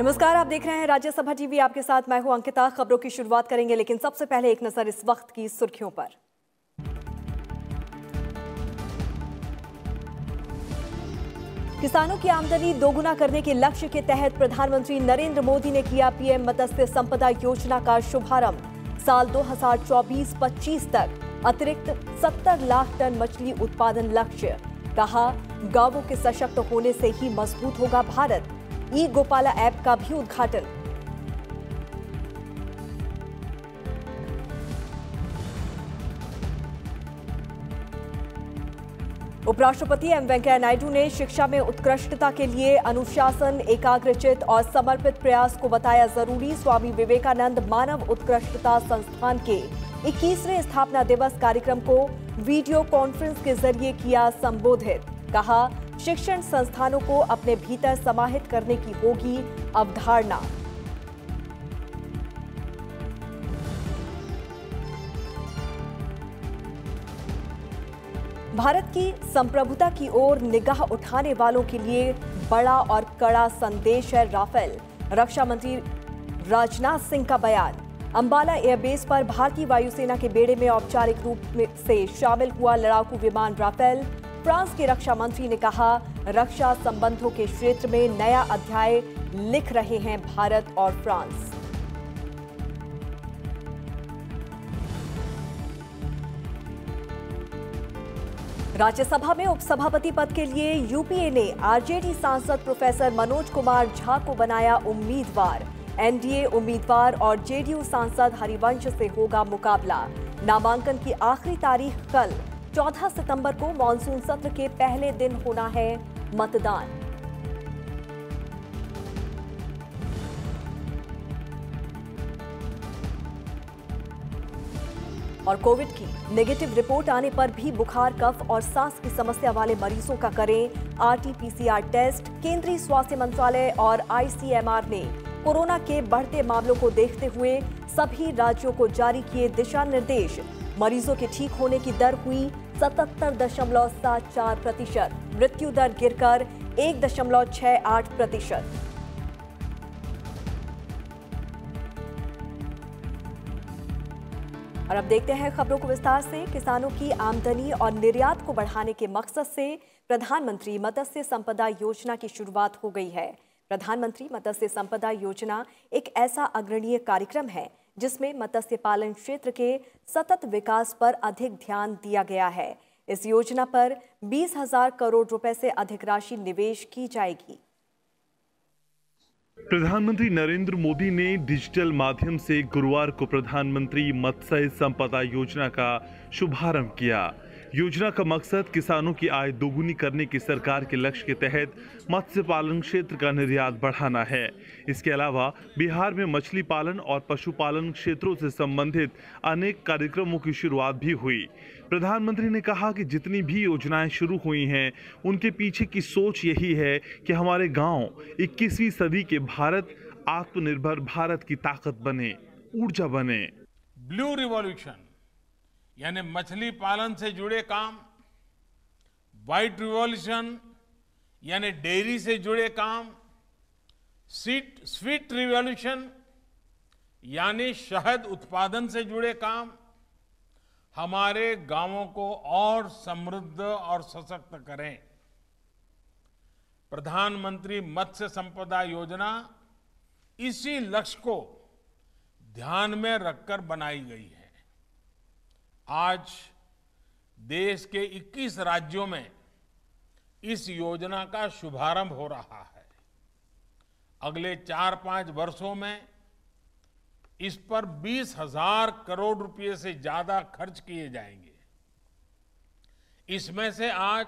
नमस्कार आप देख रहे हैं राज्यसभा टीवी आपके साथ मैं हूं अंकिता खबरों की शुरुआत करेंगे लेकिन सबसे पहले एक नजर इस वक्त की सुर्खियों पर किसानों की आमदनी दोगुना करने के लक्ष्य के तहत प्रधानमंत्री नरेंद्र मोदी ने किया पीएम मत्स्य संपदा योजना का शुभारंभ साल 2024-25 तक अतिरिक्त 70 लाख टन मछली उत्पादन लक्ष्य कहा गांवों के सशक्त होने से ही मजबूत होगा भारत ई गोपाला ऐप का भी उद्घाटन उपराष्ट्रपति एम वेंकैया नायडू ने शिक्षा में उत्कृष्टता के लिए अनुशासन एकाग्रचित और समर्पित प्रयास को बताया जरूरी स्वामी विवेकानंद मानव उत्कृष्टता संस्थान के 21वें स्थापना दिवस कार्यक्रम को वीडियो कॉन्फ्रेंस के जरिए किया संबोधित कहा शिक्षण संस्थानों को अपने भीतर समाहित करने की होगी अवधारणा भारत की संप्रभुता की ओर निगाह उठाने वालों के लिए बड़ा और कड़ा संदेश है राफेल रक्षा मंत्री राजनाथ सिंह का बयान अंबाला एयरबेस पर भारतीय वायुसेना के बेड़े में औपचारिक रूप से शामिल हुआ लड़ाकू विमान राफेल फ्रांस के रक्षा मंत्री ने कहा रक्षा संबंधों के क्षेत्र में नया अध्याय लिख रहे हैं भारत और फ्रांस राज्यसभा में उपसभापति पद के लिए यूपीए ने आरजेडी सांसद प्रोफेसर मनोज कुमार झा को बनाया उम्मीदवार एनडीए उम्मीदवार और जेडीयू सांसद हरिवंश से होगा मुकाबला नामांकन की आखिरी तारीख कल 14 सितंबर को मानसून सत्र के पहले दिन होना है मतदान और कोविड की नेगेटिव रिपोर्ट आने पर भी बुखार कफ और सांस की समस्या वाले मरीजों का करें आरटीपीसीआर टेस्ट केंद्रीय स्वास्थ्य मंत्रालय और आईसीएमआर ने कोरोना के बढ़ते मामलों को देखते हुए सभी राज्यों को जारी किए दिशा निर्देश मरीजों के ठीक होने की दर हुई सतहत्तर दशमलव सात चार प्रतिशत मृत्यु दर गिरकर एक दशमलव छह आठ प्रतिशत और अब देखते हैं खबरों को विस्तार से किसानों की आमदनी और निर्यात को बढ़ाने के मकसद से प्रधानमंत्री मत्स्य संपदा योजना की शुरुआत हो गई है प्रधानमंत्री मत्स्य संपदा योजना एक ऐसा अग्रणीय कार्यक्रम है जिसमें मत्स्य पालन क्षेत्र के सतत विकास पर अधिक ध्यान दिया गया है इस योजना पर बीस हजार करोड़ रुपए से अधिक राशि निवेश की जाएगी प्रधानमंत्री नरेंद्र मोदी ने डिजिटल माध्यम से गुरुवार को प्रधानमंत्री मत्स्य संपदा योजना का शुभारंभ किया योजना का मकसद किसानों की आय दोगुनी करने की सरकार के लक्ष्य के तहत मत्स्य पालन क्षेत्र का निर्यात बढ़ाना है इसके अलावा बिहार में मछली पालन और पशुपालन क्षेत्रों से संबंधित अनेक कार्यक्रमों की शुरुआत भी हुई प्रधानमंत्री ने कहा कि जितनी भी योजनाएं शुरू हुई हैं उनके पीछे की सोच यही है कि हमारे गाँव इक्कीसवीं सदी के भारत आत्मनिर्भर भारत की ताकत बने ऊर्जा बने ब्लू रिवॉल्यूशन यानी मछली पालन से जुड़े काम वाइट रिवॉल्यूशन यानी डेयरी से जुड़े काम स्वीट स्वीट रिवॉल्यूशन यानी शहद उत्पादन से जुड़े काम हमारे गांवों को और समृद्ध और सशक्त करें प्रधानमंत्री मत्स्य संपदा योजना इसी लक्ष्य को ध्यान में रखकर बनाई गई है आज देश के 21 राज्यों में इस योजना का शुभारंभ हो रहा है अगले चार पांच वर्षों में इस पर बीस हजार करोड़ रुपए से ज्यादा खर्च किए जाएंगे इसमें से आज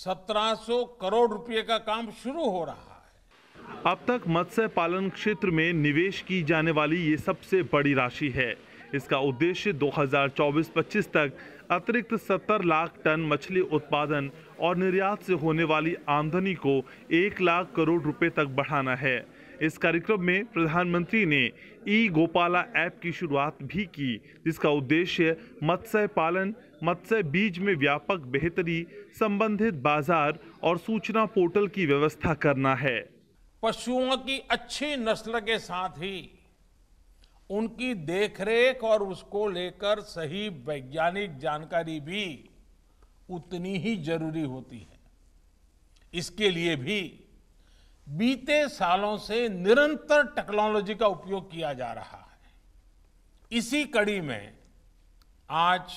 1700 करोड़ रुपए का काम शुरू हो रहा है अब तक मत्स्य पालन क्षेत्र में निवेश की जाने वाली ये सबसे बड़ी राशि है इसका उद्देश्य 2024-25 तक अतिरिक्त 70 लाख टन मछली उत्पादन और निर्यात से होने वाली आमदनी को एक लाख करोड़ रुपए तक बढ़ाना है इस कार्यक्रम में प्रधानमंत्री ने ई गोपाला ऐप की शुरुआत भी की जिसका उद्देश्य मत्स्य पालन मत्स्य बीज में व्यापक बेहतरी संबंधित बाजार और सूचना पोर्टल की व्यवस्था करना है पशुओं की अच्छी नस्ल के साथ ही उनकी देखरेख और उसको लेकर सही वैज्ञानिक जानकारी भी उतनी ही जरूरी होती है इसके लिए भी बीते सालों से निरंतर टेक्नोलॉजी का उपयोग किया जा रहा है इसी कड़ी में आज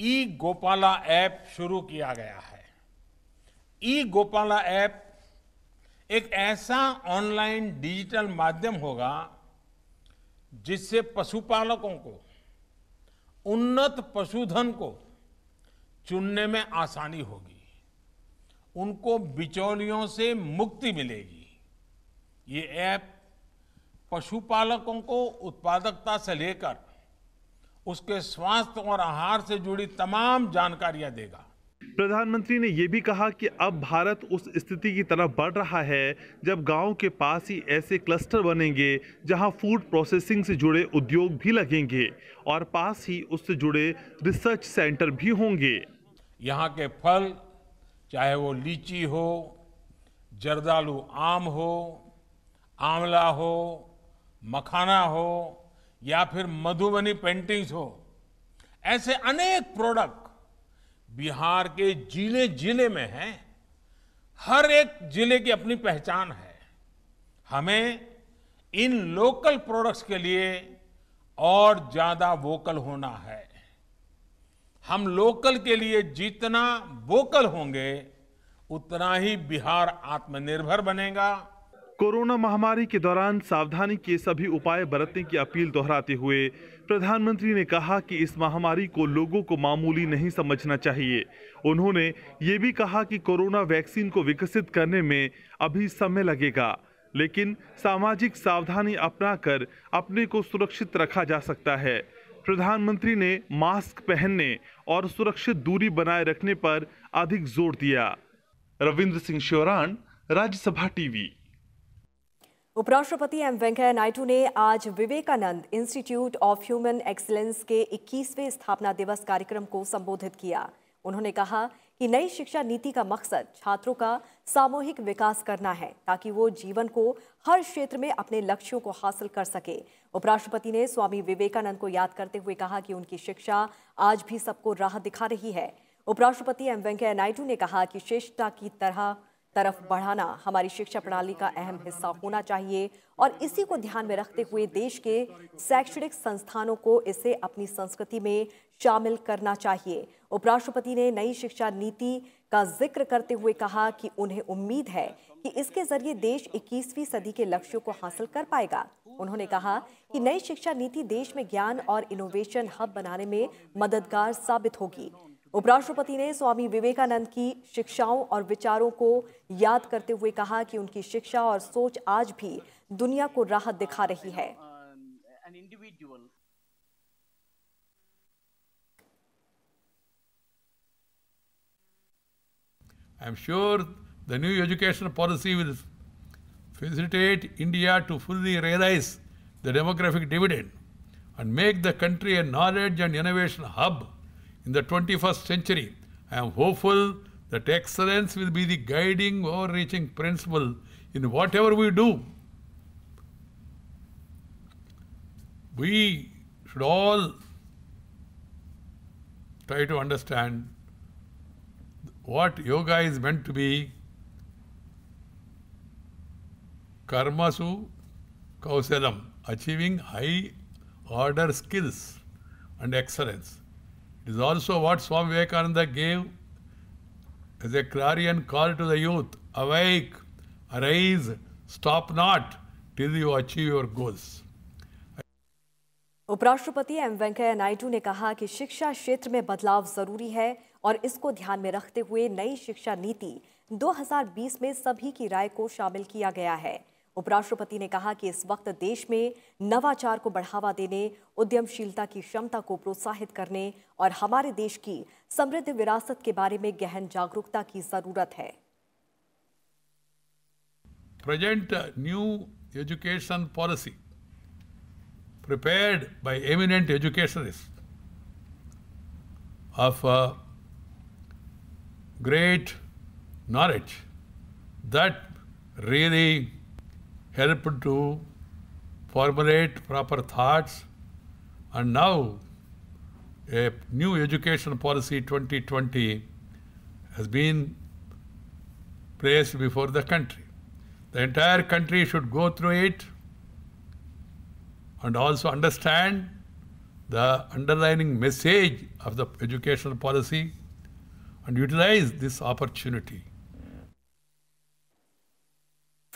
ई गोपाला ऐप शुरू किया गया है ई गोपाला ऐप एक ऐसा ऑनलाइन डिजिटल माध्यम होगा जिससे पशुपालकों को उन्नत पशुधन को चुनने में आसानी होगी उनको बिचौलियों से मुक्ति मिलेगी ये ऐप पशुपालकों को उत्पादकता से लेकर उसके स्वास्थ्य और आहार से जुड़ी तमाम जानकारियां देगा प्रधानमंत्री ने यह भी कहा कि अब भारत उस स्थिति की तरफ बढ़ रहा है जब गांव के पास ही ऐसे क्लस्टर बनेंगे जहां फूड प्रोसेसिंग से जुड़े उद्योग भी लगेंगे और पास ही उससे जुड़े रिसर्च सेंटर भी होंगे यहां के फल चाहे वो लीची हो जर्दालू आम हो आंवला हो मखाना हो या फिर मधुबनी पेंटिंग्स हो ऐसे अनेक प्रोडक्ट बिहार के जिले जिले में है हर एक जिले की अपनी पहचान है हमें इन लोकल प्रोडक्ट्स के लिए और ज्यादा वोकल होना है हम लोकल के लिए जितना वोकल होंगे उतना ही बिहार आत्मनिर्भर बनेगा कोरोना महामारी के दौरान सावधानी के सभी उपाय बरतने की अपील दोहराते हुए प्रधानमंत्री ने कहा कि इस महामारी को लोगों को मामूली नहीं समझना चाहिए उन्होंने ये भी कहा कि कोरोना वैक्सीन को विकसित करने में अभी समय लगेगा लेकिन सामाजिक सावधानी अपनाकर अपने को सुरक्षित रखा जा सकता है प्रधानमंत्री ने मास्क पहनने और सुरक्षित दूरी बनाए रखने पर अधिक जोर दिया रविंद्र सिंह श्योरान राज्यसभा टीवी उपराष्ट्रपति एम वेंकैया नायडू ने आज Vivekananda institute of human excellence के 21वें स्थापना दिवस कार्यक्रम को संबोधित किया उन्होंने कहा कि नई शिक्षा नीति का मकसद छात्रों का सामूहिक विकास करना है ताकि वो जीवन को हर क्षेत्र में अपने लक्ष्यों को हासिल कर सके उपराष्ट्रपति ने स्वामी विवेकानंद को याद करते हुए कहा कि उनकी शिक्षा आज भी सबको राह दिखा रही है उपराष्ट्रपति एम वेंकैया नायडू ने कहा कि श्रेष्ठता की तरह तरफ बढ़ाना हमारी शिक्षा प्रणाली का अहम हिस्सा होना चाहिए और इसी को ध्यान में रखते हुए देश के शैक्षणिक संस्थानों को इसे अपनी संस्कृति में शामिल करना चाहिए उपराष्ट्रपति ने नई शिक्षा नीति का जिक्र करते हुए कहा कि उन्हें उम्मीद है कि इसके जरिए देश 21वीं सदी के लक्ष्यों को हासिल कर पाएगा उन्होंने कहा कि नई शिक्षा नीति देश में ज्ञान और इनोवेशन हब बनाने में मददगार साबित होगी उपराष्ट्रपति ने स्वामी विवेकानंद की शिक्षाओं और विचारों को याद करते हुए कहा कि उनकी शिक्षा और सोच आज भी दुनिया को राहत दिखा रही है I am sure the new education policy will facilitate India to fully realize the demographic dividend and make the country a knowledge and innovation hub in the 21st century. I am hopeful that excellence will be the guiding overreaching principle in whatever we do. We should all try to understand what yoga is meant to be karmasu kausalam, achieving high order skills and excellence. is also what Swami Vivekananda gave as a clarion call to the youth awake, arise, stop not till you achieve your goals. उपराष्ट्रपति M Venkaiah Naidu ने कहा कि शिक्षा क्षेत्र में बदलाव जरूरी है और इसको ध्यान में रखते हुए नई शिक्षा नीति 2020 में सभी की राय को शामिल किया गया है उपराष्ट्रपति ने कहा कि इस वक्त देश में नवाचार को बढ़ावा देने उद्यमशीलता की क्षमता को प्रोत्साहित करने और हमारे देश की समृद्ध विरासत के बारे में गहन जागरूकता की जरूरत है present new education policy prepared by eminent education of great knowledge that really really helped to formulate proper thoughts. And now, a new education policy 2020 has been placed before the country. The entire country should go through it and also understand the underlining message of the educational policy and utilize this opportunity.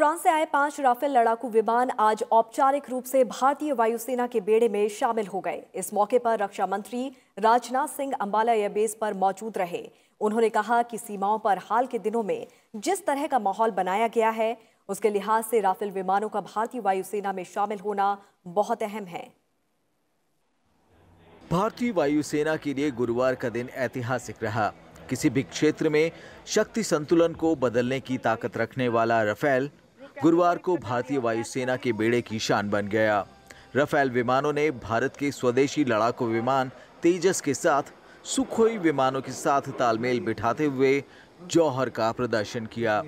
France से आए पांच Rafale लड़ाकू विमान आज औपचारिक रूप से भारतीय वायुसेना के बेड़े में शामिल हो गए इस मौके पर रक्षा मंत्री राजनाथ सिंह अंबाला एयरबेस पर मौजूद रहे उन्होंने कहा कि सीमाओं पर हाल के दिनों में जिस तरह का माहौल बनाया गया है उसके लिहाज से राफेल विमानों का भारतीय वायुसेना में शामिल होना बहुत अहम है भारतीय वायुसेना के लिए गुरुवार का दिन ऐतिहासिक रहा किसी भी क्षेत्र में शक्ति संतुलन को बदलने की ताकत रखने वाला राफेल गुरुवार को भारतीय वायुसेना के बेड़े की शान बन गया रफेल विमानों ने भारत के स्वदेशी लड़ाकू विमान तेजस के साथ सुखोई विमानों के साथ तालमेल बिठाते हुए जौहर का प्रदर्शन किया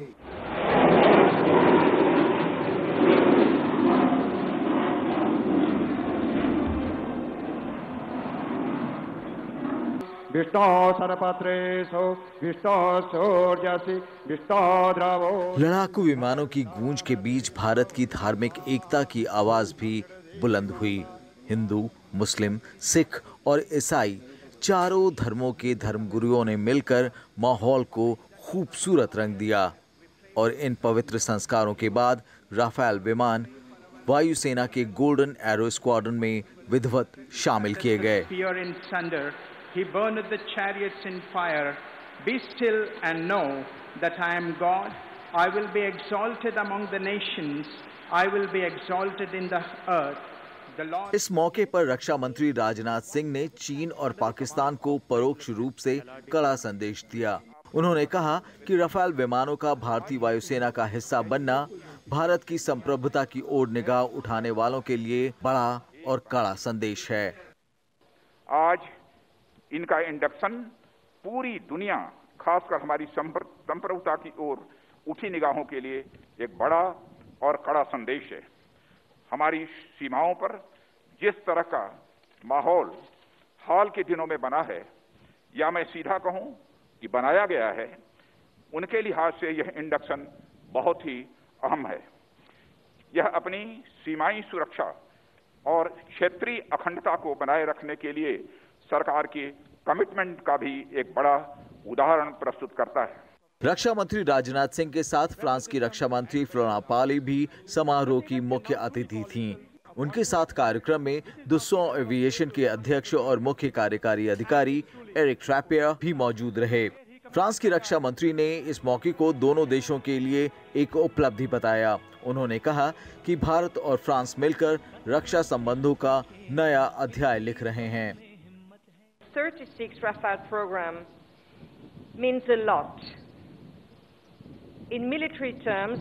लड़ाकू विमानों की गूंज के बीच भारत की धार्मिक एकता की आवाज भी बुलंद हुई हिंदू मुस्लिम सिख और ईसाई चारों धर्मों के धर्मगुरुओं ने मिलकर माहौल को खूबसूरत रंग दिया और इन पवित्र संस्कारों के बाद राफेल विमान वायुसेना के गोल्डन एरो स्क्वाड्रन में विधवत शामिल किए गए He burned the chariots in fire. Be still and know that I am God. I will be exalted among the nations. I will be exalted in the earth. इस मौके पर रक्षा मंत्री राजनाथ सिंह ने चीन और पाकिस्तान को परोक्ष रूप से कड़ा संदेश दिया उन्होंने कहा कि रफाल विमानों का भारतीय वायुसेना का हिस्सा बनना भारत की संप्रभुता की ओर निगाह उठाने वालों के लिए बड़ा और कड़ा संदेश है आज इनका इंडक्शन पूरी दुनिया खासकर हमारी संप्रभुता की ओर उठी निगाहों के लिए एक बड़ा और कड़ा संदेश है हमारी सीमाओं पर जिस तरह का माहौल हाल के दिनों में बना है या मैं सीधा कहूं कि बनाया गया है उनके लिहाज से यह इंडक्शन बहुत ही अहम है यह अपनी सीमाई सुरक्षा और क्षेत्रीय अखंडता को बनाए रखने के लिए सरकार की कमिटमेंट का भी एक बड़ा उदाहरण प्रस्तुत करता है रक्षा मंत्री राजनाथ सिंह के साथ फ्रांस की रक्षा मंत्री फ्लोरा पाली भी समारोह की मुख्य अतिथि थीं। उनके साथ कार्यक्रम में दुस्सो एविएशन के अध्यक्ष और मुख्य कार्यकारी अधिकारी एरिक ट्रैपिया भी मौजूद रहे फ्रांस की रक्षा मंत्री ने इस मौके को दोनों देशों के लिए एक उपलब्धि बताया उन्होंने कहा कि भारत और फ्रांस मिलकर रक्षा संबंधों का नया अध्याय लिख रहे हैं 36 Rafale program means a lot. In military terms,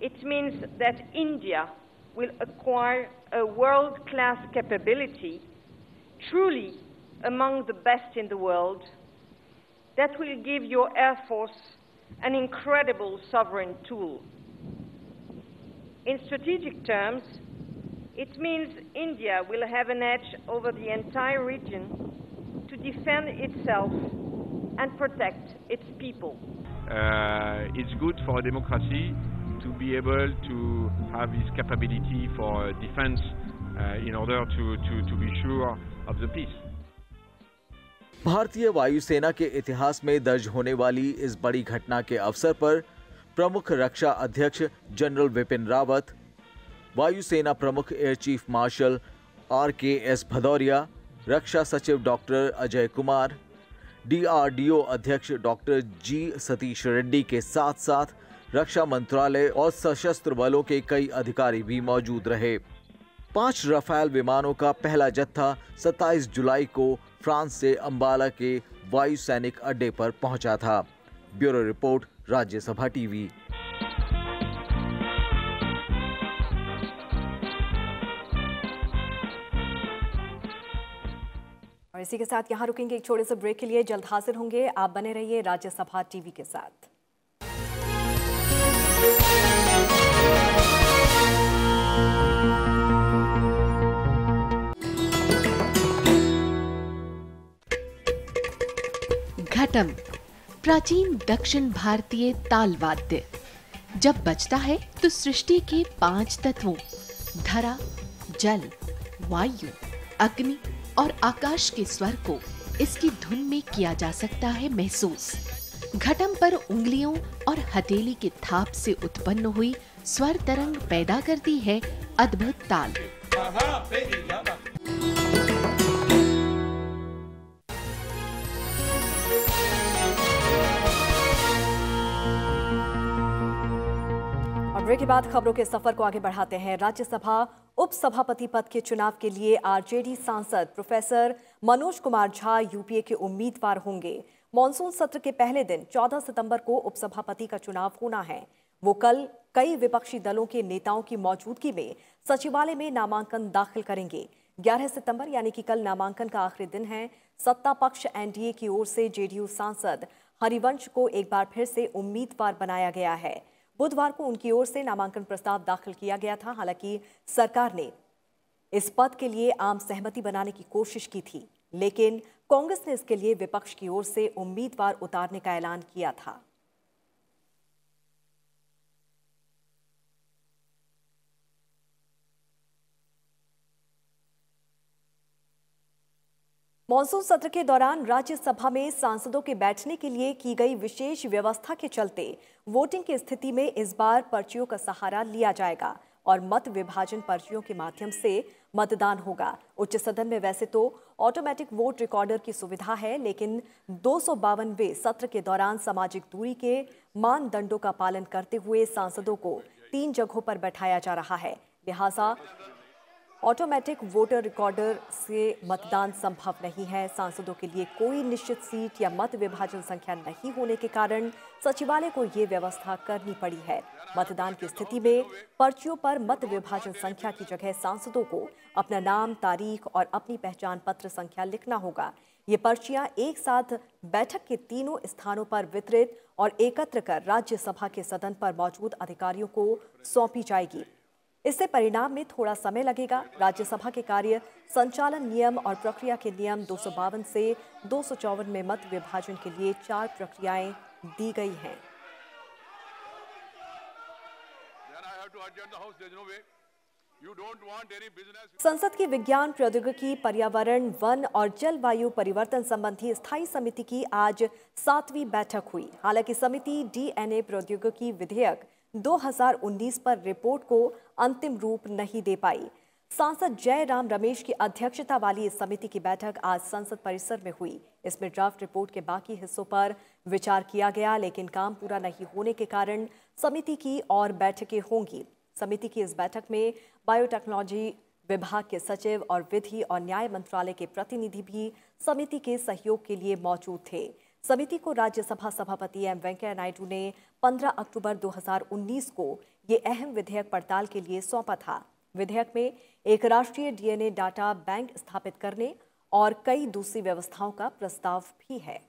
it means that India will acquire a world-class capability, truly among the best in the world, that will give your Air Force an incredible sovereign tool. In strategic terms, it means India will have an edge over the entire region to defend itself and protect its people. Uh, it's good for a democracy to be able to have this capability for defense uh, in order to, to, to be sure of the peace. भारतीय वायुसेना के इतिहास में दर्ज होने वाली इस बड़ी घटना के अवसर पर प्रमुख रक्षा अध्यक्ष जनरल विपिन रावत वायुसेना प्रमुख air chief marshal R K S Bhadauria रक्षा सचिव डॉक्टर अजय कुमार डीआरडीओ अध्यक्ष डॉक्टर जी सतीश रेड्डी के साथ साथ रक्षा मंत्रालय और सशस्त्र बलों के कई अधिकारी भी मौजूद रहे पांच रफाल विमानों का पहला जत्था 27 जुलाई को फ्रांस से अंबाला के वायु सैनिक अड्डे पर पहुंचा था ब्यूरो रिपोर्ट राज्यसभा टीवी और इसी के साथ यहाँ रुकेंगे एक छोटे से ब्रेक के लिए जल्द हाजिर होंगे आप बने रहिए राज्यसभा टीवी के साथ घटम प्राचीन दक्षिण भारतीय ताल वाद्य जब बजता है तो सृष्टि के पांच तत्वों धरा जल वायु अग्नि और आकाश के स्वर को इसकी धुन में किया जा सकता है महसूस घटम पर उंगलियों और हथेली के थाप से उत्पन्न हुई स्वर तरंग पैदा करती है अद्भुत ताल हाँ, हाँ, ब्रेक के बाद खबरों के सफर को आगे बढ़ाते हैं राज्यसभा उपसभापति पद के चुनाव के लिए आरजेडी सांसद प्रोफेसर मनोज कुमार झा यूपीए के उम्मीदवार होंगे मानसून सत्र के पहले दिन 14 सितंबर को उपसभापति का चुनाव होना है वो कल कई विपक्षी दलों के नेताओं की मौजूदगी में सचिवालय में नामांकन दाखिल करेंगे 11 सितंबर यानी कि कल नामांकन का आखिरी दिन है सत्ता पक्ष एनडीए की ओर से जेडीयू सांसद हरिवंश को एक बार फिर से उम्मीदवार बनाया गया है बुधवार को उनकी ओर से नामांकन प्रस्ताव दाखिल किया गया था हालांकि सरकार ने इस पद के लिए आम सहमति बनाने की कोशिश की थी लेकिन कांग्रेस ने इसके लिए विपक्ष की ओर से उम्मीदवार उतारने का ऐलान किया था मानसून सत्र के दौरान राज्यसभा में सांसदों के बैठने के लिए की गई विशेष व्यवस्था के चलते वोटिंग की स्थिति में इस बार पर्चियों का सहारा लिया जाएगा और मत विभाजन पर्चियों के माध्यम से मतदान होगा उच्च सदन में वैसे तो ऑटोमेटिक वोट रिकॉर्डर की सुविधा है लेकिन दो सत्र के दौरान सामाजिक दूरी के मानदंडों का पालन करते हुए सांसदों को तीन जगहों पर बैठाया जा रहा है लिहाजा ऑटोमेटिक वोटर रिकॉर्डर से मतदान संभव नहीं है सांसदों के लिए कोई निश्चित सीट या मत विभाजन संख्या नहीं होने के कारण सचिवालय को ये व्यवस्था करनी पड़ी है मतदान की स्थिति में पर्चियों पर मत विभाजन संख्या की जगह सांसदों को अपना नाम तारीख और अपनी पहचान पत्र संख्या लिखना होगा ये पर्चियां एक साथ बैठक के तीनों स्थानों पर वितरित और एकत्र कर राज्यसभा के सदन पर मौजूद अधिकारियों को सौंपी जाएगी इससे परिणाम में थोड़ा समय लगेगा राज्यसभा के कार्य संचालन नियम और प्रक्रिया के नियम दो से दो में मत विभाजन के लिए चार प्रक्रियाएं दी गई हैं संसद की विज्ञान प्रौद्योगिकी पर्यावरण वन और जलवायु परिवर्तन संबंधी स्थायी समिति की आज सातवीं बैठक हुई हालांकि समिति डीएनए प्रौद्योगिकी विधेयक 2019 पर रिपोर्ट को अंतिम रूप नहीं दे पाई सांसद जयराम रमेश की अध्यक्षता वाली इस समिति की बैठक आज संसद परिसर में हुई इसमें ड्राफ्ट रिपोर्ट के बाकी हिस्सों पर विचार किया गया लेकिन काम पूरा नहीं होने के कारण समिति की और बैठकें होंगी समिति की इस बैठक में बायोटेक्नोलॉजी विभाग के सचिव और विधि और न्याय मंत्रालय के प्रतिनिधि भी समिति के सहयोग के लिए मौजूद थे समिति को राज्यसभा सभापति एम वेंकैया नायडू ने 15 अक्टूबर 2019 को ये अहम विधेयक पड़ताल के लिए सौंपा था विधेयक में एक राष्ट्रीय डीएनए डाटा बैंक स्थापित करने और कई दूसरी व्यवस्थाओं का प्रस्ताव भी है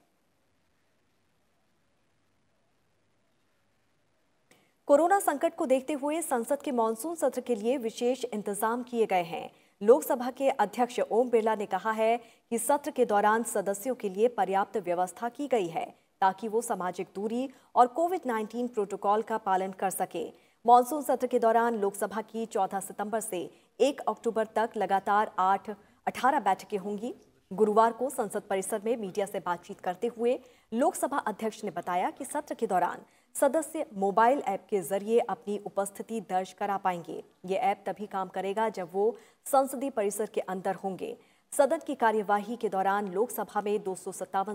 कोरोना संकट को देखते हुए संसद के मानसून सत्र के लिए विशेष इंतजाम किए गए हैं लोकसभा के अध्यक्ष ओम बिरला ने कहा है कि सत्र के दौरान सदस्यों के लिए पर्याप्त व्यवस्था की गई है ताकि वो सामाजिक दूरी और कोविड 19 प्रोटोकॉल का पालन कर सके मानसून सत्र के दौरान लोकसभा की 14 सितंबर से 1 अक्टूबर तक लगातार आठ अठारह बैठकें होंगी गुरुवार को संसद परिसर में मीडिया से बातचीत करते हुए लोकसभा अध्यक्ष ने बताया कि सत्र के दौरान सदस्य मोबाइल ऐप के जरिए अपनी उपस्थिति दर्ज करा पाएंगे ये ऐप तभी काम करेगा जब वो संसदीय परिसर के अंदर होंगे सदन की कार्यवाही के दौरान लोकसभा में दो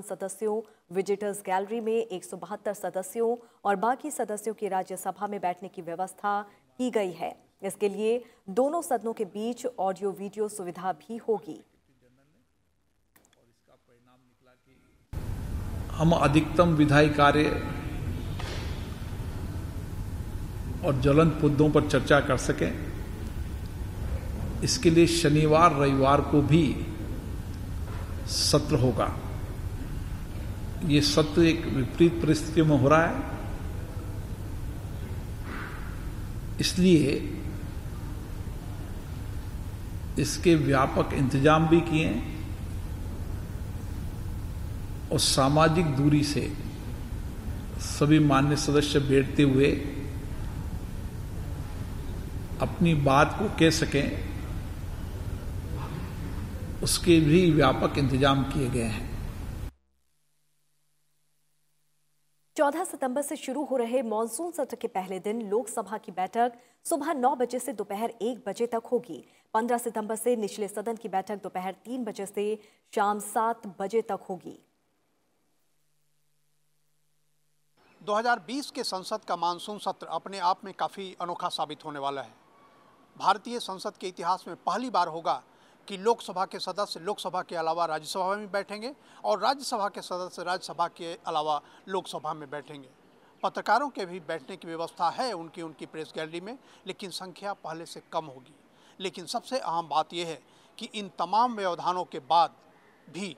सदस्यों विजिटर्स गैलरी में एक सदस्यों और बाकी सदस्यों की राज्यसभा में बैठने की व्यवस्था की गई है इसके लिए दोनों सदनों के बीच ऑडियो वीडियो सुविधा भी होगी हम अधिकतम विधायी कार्य और ज्वलंत मुद्दों पर चर्चा कर सकें इसके लिए शनिवार रविवार को भी सत्र होगा ये सत्र एक विपरीत परिस्थितियों में हो रहा है इसलिए इसके व्यापक इंतजाम भी किए और सामाजिक दूरी से सभी मान्य सदस्य बैठते हुए अपनी बात को कह सकें उसके भी व्यापक इंतजाम किए गए हैं 14 सितंबर से शुरू हो रहे मॉनसून सत्र के पहले दिन लोकसभा की बैठक सुबह 9 बजे से दोपहर 1 बजे तक होगी 15 सितंबर से निचले सदन की बैठक दोपहर 3 बजे से शाम 7 बजे तक होगी 2020 के संसद का मानसून सत्र अपने आप में काफ़ी अनोखा साबित होने वाला है भारतीय संसद के इतिहास में पहली बार होगा कि लोकसभा के सदस्य लोकसभा के अलावा राज्यसभा में बैठेंगे और राज्यसभा के सदस्य राज्यसभा के अलावा लोकसभा में बैठेंगे पत्रकारों के भी बैठने की व्यवस्था है उनकी उनकी प्रेस गैलरी में लेकिन संख्या पहले से कम होगी लेकिन सबसे अहम बात यह है कि इन तमाम व्यवधानों के बाद भी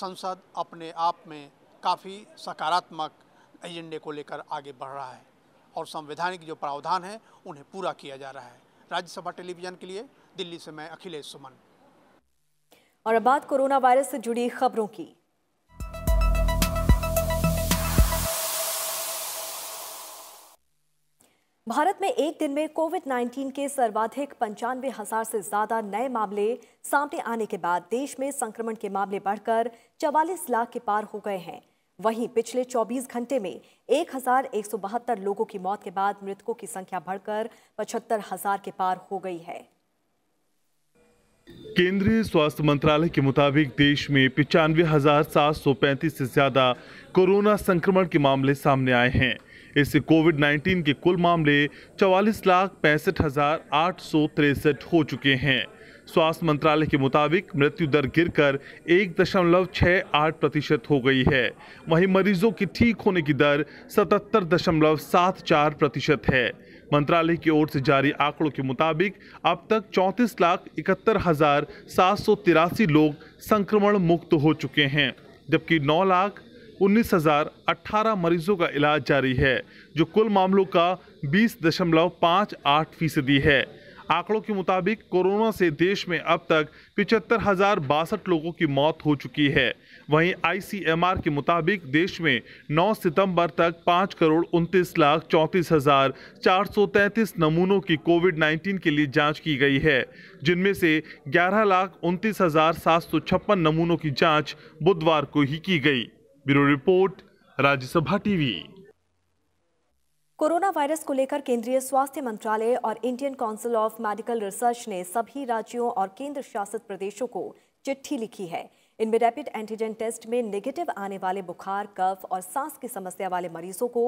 संसद अपने आप में काफ़ी सकारात्मक एजेंडे को लेकर आगे बढ़ रहा है और संवैधानिक जो प्रावधान है उन्हें पूरा किया जा रहा है राज्यसभा टेलीविजन के लिए दिल्ली से मैं अखिलेश सुमन और अब बात कोरोना वायरस से जुड़ी खबरों की भारत में एक दिन में कोविड 19 के सर्वाधिक पंचानवे हजार से ज्यादा नए मामले सामने आने के बाद देश में संक्रमण के मामले बढ़कर चवालीस लाख के पार हो गए हैं वहीं पिछले 24 घंटे में एक लोगों की मौत के बाद मृतकों की संख्या बढ़कर पचहत्तर हजार के पार हो गई है केंद्रीय स्वास्थ्य मंत्रालय के मुताबिक देश में पिचानवे हजार सात सौ पैंतीस से ज्यादा कोरोना संक्रमण के मामले सामने आए हैं इससे कोविड 19 के कुल मामले चौवालीस लाख पैंसठ हजार आठ सौ तिरसठ हो चुके हैं स्वास्थ्य मंत्रालय के मुताबिक मृत्यु दर गिरकर एक दशमलव छः आठ प्रतिशत हो गई है वहीं मरीजों की ठीक होने की दर सतहत्तर दशमलव सात चार प्रतिशत है मंत्रालय की ओर से जारी आंकड़ों के मुताबिक अब तक चौंतीस लाख इकहत्तर हजार सात सौ तिरासी लोग संक्रमण मुक्त हो चुके हैं जबकि नौ लाख उन्नीस हजार अट्ठारह मरीजों का इलाज जारी है जो कुल मामलों का बीस दशमलव पाँच आठ फीसदी है आंकड़ों के मुताबिक कोरोना से देश में अब तक पिचहत्तर हजार बासठ लोगों की मौत हो चुकी है वहीं आईसीएमआर के मुताबिक देश में 9 सितंबर तक पाँच करोड़ उनतीस लाख चौंतीस हजार चार सौ तैंतीस नमूनों की कोविड 19 के लिए जांच की गई है जिनमें से ग्यारह लाख उनतीस हजार सात सौ छप्पन नमूनों की जाँच बुधवार को ही की गई bureau report Rajya Sabha TV corona virus को लेकर केंद्रीय स्वास्थ्य मंत्रालय और Indian council of medical research ने सभी राज्यों और केंद्र शासित प्रदेशों को चिट्ठी लिखी है इनमें रैपिड एंटीजन टेस्ट में नेगेटिव आने वाले बुखार कफ और सांस की समस्या वाले मरीजों को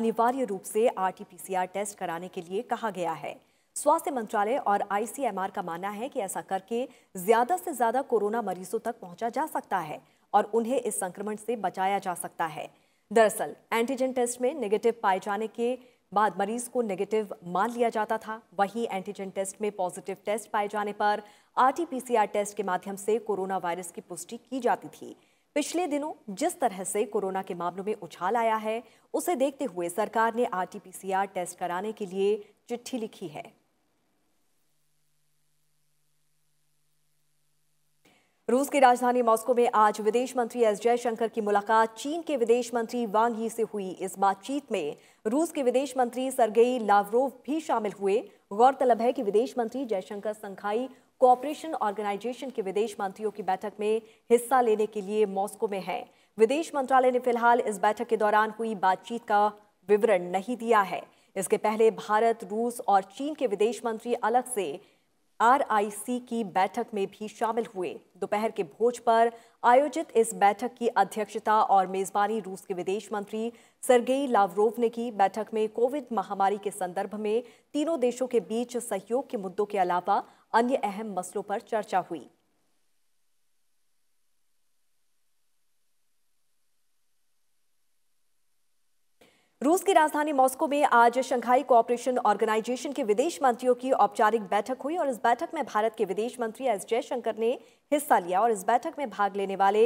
अनिवार्य रूप से आरटीपीसीआर टेस्ट कराने के लिए कहा गया है स्वास्थ्य मंत्रालय और आईसीएमआर का मानना है कि ऐसा करके ज्यादा से ज्यादा कोरोना मरीजों तक पहुंचा जा सकता है और उन्हें इस संक्रमण से बचाया जा सकता है दरअसल एंटीजन टेस्ट में नेगेटिव पाए जाने के बाद मरीज को नेगेटिव मान लिया जाता था वहीं एंटीजन टेस्ट में पॉजिटिव टेस्ट पाए जाने पर आरटीपीसीआर टेस्ट के माध्यम से कोरोना वायरस की पुष्टि की जाती थी पिछले दिनों जिस तरह से कोरोना के मामलों में उछाल आया है उसे देखते हुए सरकार ने आरटीपीसीआर टेस्ट कराने के लिए चिट्ठी लिखी है रूस की राजधानी मॉस्को में आज विदेश मंत्री एस जयशंकर की मुलाकात चीन के विदेश मंत्री वांग ही से हुई इस बातचीत में रूस के विदेश मंत्री सरगेई लावरोव भी शामिल हुए गौरतलब है कि विदेश मंत्री जयशंकर संघाई कोऑपरेशन ऑर्गेनाइजेशन के विदेश मंत्रियों की बैठक में हिस्सा लेने के लिए मॉस्को में है विदेश मंत्रालय ने फिलहाल इस बैठक के दौरान हुई बातचीत का विवरण नहीं दिया है इसके पहले भारत रूस और चीन के विदेश मंत्री अलग से आरआईसी की बैठक में भी शामिल हुए दोपहर के भोज पर आयोजित इस बैठक की अध्यक्षता और मेजबानी रूस के विदेश मंत्री सरगेई लावरोव ने की बैठक में कोविड महामारी के संदर्भ में तीनों देशों के बीच सहयोग के मुद्दों के अलावा अन्य अहम मसलों पर चर्चा हुई रूस की राजधानी मॉस्को में आज शंघाई कोऑपरेशन ऑर्गेनाइजेशन के विदेश मंत्रियों की औपचारिक बैठक हुई और इस बैठक में भारत के विदेश मंत्री एस जयशंकर ने हिस्सा लिया और इस बैठक में भाग लेने वाले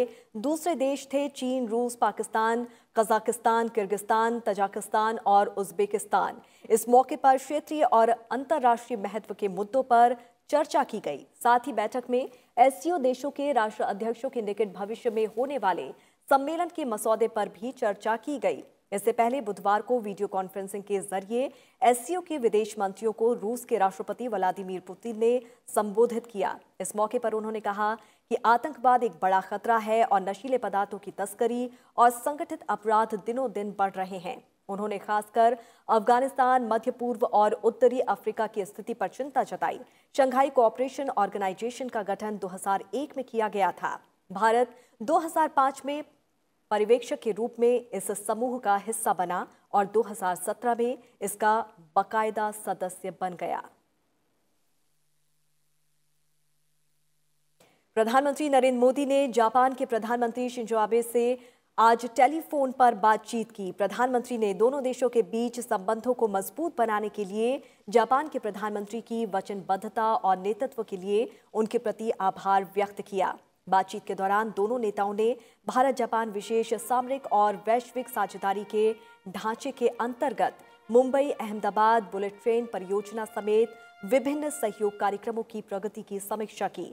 दूसरे देश थे चीन रूस पाकिस्तान कजाकिस्तान किर्गिस्तान तजाकिस्तान और उज्बेकिस्तान इस मौके पर क्षेत्रीय और अंतर्राष्ट्रीय महत्व के मुद्दों पर चर्चा की गई साथ ही बैठक में एस देशों के राष्ट्र अध्यक्षों के निकट भविष्य में होने वाले सम्मेलन के मसौदे पर भी चर्चा की गई इससे पहले बुधवार को वीडियो कॉन्फ्रेंसिंग के जरिए एस के विदेश मंत्रियों को रूस के राष्ट्रपति व्लादिमीर पुतिन ने संबोधित किया इस मौके पर उन्होंने कहा कि आतंकवाद एक बड़ा खतरा है और नशीले पदार्थों की तस्करी और संगठित अपराध दिनों दिन बढ़ रहे हैं उन्होंने खासकर अफगानिस्तान मध्य पूर्व और उत्तरी अफ्रीका की स्थिति पर चिंता जताई शंघाई कोऑपरेशन ऑर्गेनाइजेशन का गठन 2001 में किया गया था भारत 2005 में पर्यवेक्षक के रूप में इस समूह का हिस्सा बना और 2017 में इसका बाकायदा सदस्य बन गया प्रधानमंत्री नरेंद्र मोदी ने जापान के प्रधानमंत्री शिंजो आबे से आज टेलीफोन पर बातचीत की प्रधानमंत्री ने दोनों देशों के बीच संबंधों को मजबूत बनाने के लिए जापान के प्रधानमंत्री की वचनबद्धता और नेतृत्व के लिए उनके प्रति आभार व्यक्त किया बातचीत के दौरान दोनों नेताओं ने भारत जापान विशेष सामरिक और वैश्विक साझेदारी के ढांचे के अंतर्गत मुंबई अहमदाबाद बुलेट ट्रेन परियोजना समेत विभिन्न सहयोग कार्यक्रमों की प्रगति की समीक्षा की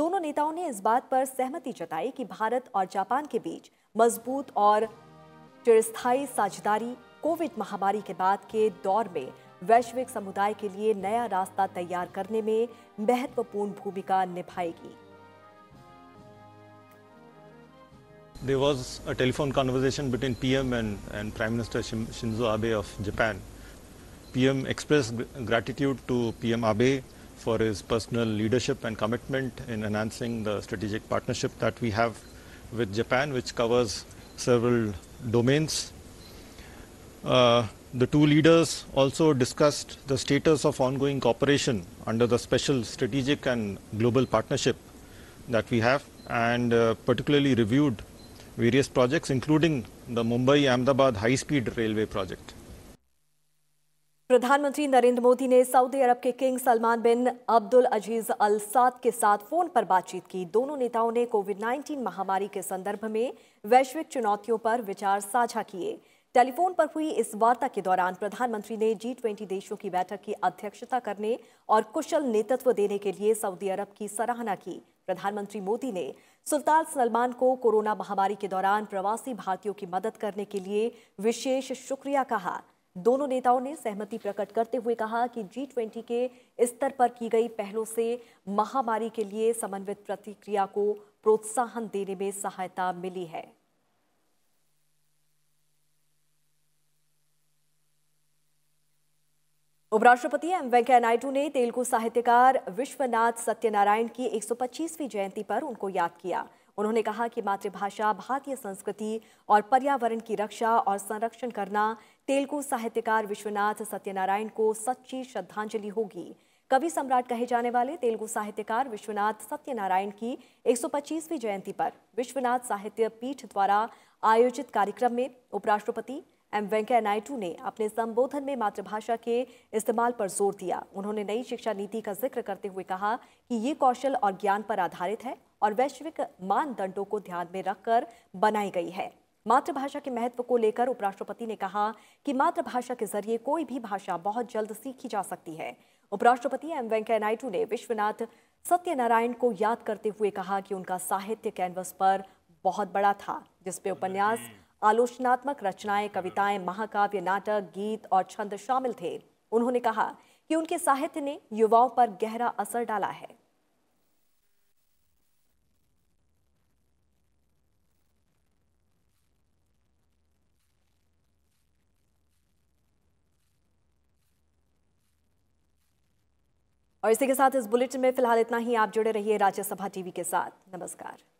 दोनों नेताओं ने इस बात पर सहमति जताई कि भारत और जापान के बीच मजबूत और चिरस्थायी साझेदारी कोविड महामारी के बाद के दौर में वैश्विक समुदाय के लिए नया रास्ता तैयार करने में महत्वपूर्ण भूमिका निभाएगी There was a telephone conversation between PM and, and Prime Minister Shinzo Abe of Japan. PM expressed gratitude to PM Abe for his personal leadership and commitment in enhancing the strategic partnership that we have with Japan, which covers several domains. Uh, the two leaders also discussed the status of ongoing cooperation under the special strategic and global partnership that we have and uh, particularly reviewed various projects, including the Mumbai-Ahmedabad high-speed railway project. प्रधानमंत्री नरेंद्र मोदी ने Saudi Arabia के king Salman bin Abdul Aziz Al Saud के साथ phone पर बातचीत की दोनों नेताओं ने कोविड 19 महामारी के संदर्भ में वैश्विक चुनौतियों पर विचार साझा किए टेलीफोन पर हुई इस वार्ता के दौरान प्रधानमंत्री ने जी ट्वेंटी देशों की बैठक की अध्यक्षता करने और कुशल नेतृत्व देने के लिए सऊदी अरब की सराहना की प्रधानमंत्री मोदी ने सुल्तान सलमान को कोरोना महामारी के दौरान प्रवासी भारतीयों की मदद करने के लिए विशेष शुक्रिया कहा दोनों नेताओं ने सहमति प्रकट करते हुए कहा कि जी ट्वेंटी के स्तर पर की गई पहलों से महामारी के लिए समन्वित प्रतिक्रिया को प्रोत्साहन देने में सहायता मिली है उपराष्ट्रपति एम वेंकैया नायडू ने तेलुगु साहित्यकार विश्वनाथ सत्यनारायण की 125वीं जयंती पर उनको याद किया उन्होंने कहा कि मातृभाषा भारतीय संस्कृति और पर्यावरण की रक्षा और संरक्षण करना तेलुगु साहित्यकार विश्वनाथ सत्यनारायण को सच्ची श्रद्धांजलि होगी कवि सम्राट कहे जाने वाले तेलुगु साहित्यकार विश्वनाथ सत्यनारायण की 125वीं जयंती पर विश्वनाथ साहित्य पीठ द्वारा आयोजित कार्यक्रम में उपराष्ट्रपति एम वेंकैया नायडू ने अपने संबोधन में मातृभाषा के इस्तेमाल पर जोर दिया उन्होंने नई शिक्षा नीति का जिक्र करते हुए कहा कि ये कौशल और ज्ञान पर आधारित है और वैश्विक मानदंडों को ध्यान में रखकर बनाई गई है मातृभाषा के महत्व को लेकर उपराष्ट्रपति ने कहा कि मातृभाषा के जरिए कोई भी भाषा बहुत जल्द सीखी जा सकती है उपराष्ट्रपति एम वेंकैया नायडू ने विश्वनाथ सत्यनारायण को याद करते हुए कहा कि उनका साहित्य कैनवस पर बहुत बड़ा था जिसपे उपन्यास आलोचनात्मक रचनाएं कविताएं महाकाव्य नाटक गीत और छंद शामिल थे उन्होंने कहा कि उनके साहित्य ने युवाओं पर गहरा असर डाला है और इसी के साथ इस बुलेटिन में फिलहाल इतना ही आप जुड़े रहिए राज्यसभा टीवी के साथ नमस्कार